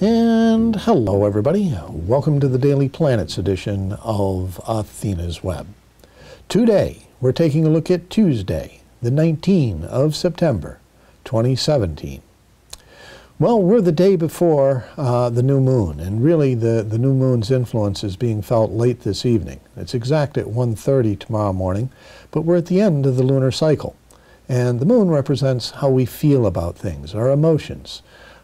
And hello, everybody. Welcome to the Daily Planets edition of Athena's Web. Today, we're taking a look at Tuesday, the 19th of September, 2017. Well, we're the day before uh, the new moon, and really the, the new moon's influence is being felt late this evening. It's exact at 1.30 tomorrow morning, but we're at the end of the lunar cycle. And the moon represents how we feel about things, our emotions.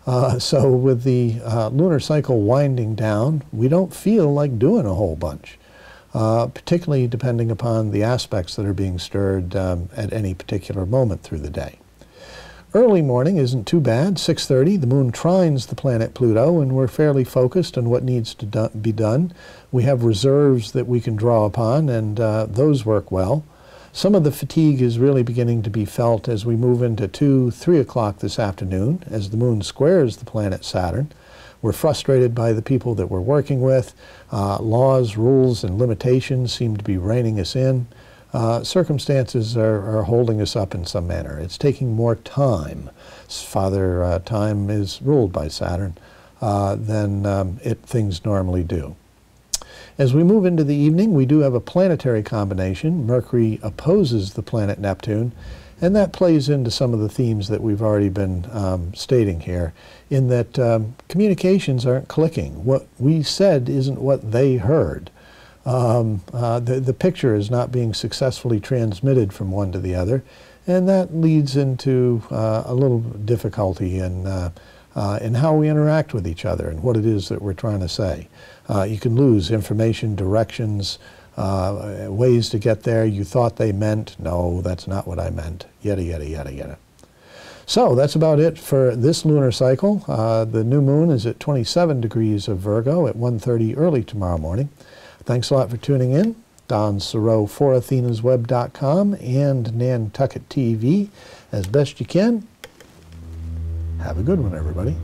Uh, so with the uh, lunar cycle winding down, we don't feel like doing a whole bunch, uh, particularly depending upon the aspects that are being stirred um, at any particular moment through the day. Early morning isn't too bad, 6.30. The moon trines the planet Pluto, and we're fairly focused on what needs to do be done. We have reserves that we can draw upon, and uh, those work well. Some of the fatigue is really beginning to be felt as we move into 2, 3 o'clock this afternoon, as the moon squares the planet Saturn. We're frustrated by the people that we're working with. Uh, laws, rules, and limitations seem to be reining us in uh, circumstances are, are, holding us up in some manner. It's taking more time. Father uh, Time is ruled by Saturn uh, than um, it, things normally do. As we move into the evening, we do have a planetary combination. Mercury opposes the planet Neptune, and that plays into some of the themes that we've already been um, stating here, in that um, communications aren't clicking. What we said isn't what they heard. Um, uh, the, the picture is not being successfully transmitted from one to the other, and that leads into uh, a little difficulty in, uh, uh in how we interact with each other and what it is that we're trying to say. Uh, you can lose information, directions, uh, ways to get there. You thought they meant, no, that's not what I meant, yada, yada, yada, yada. So that's about it for this lunar cycle. the new moon is at 27 degrees of Virgo at 1.30 early tomorrow morning. Thanks a lot for tuning in. Don Soreau for AthenasWeb.com and Nantucket TV as best you can. Have a good one, everybody.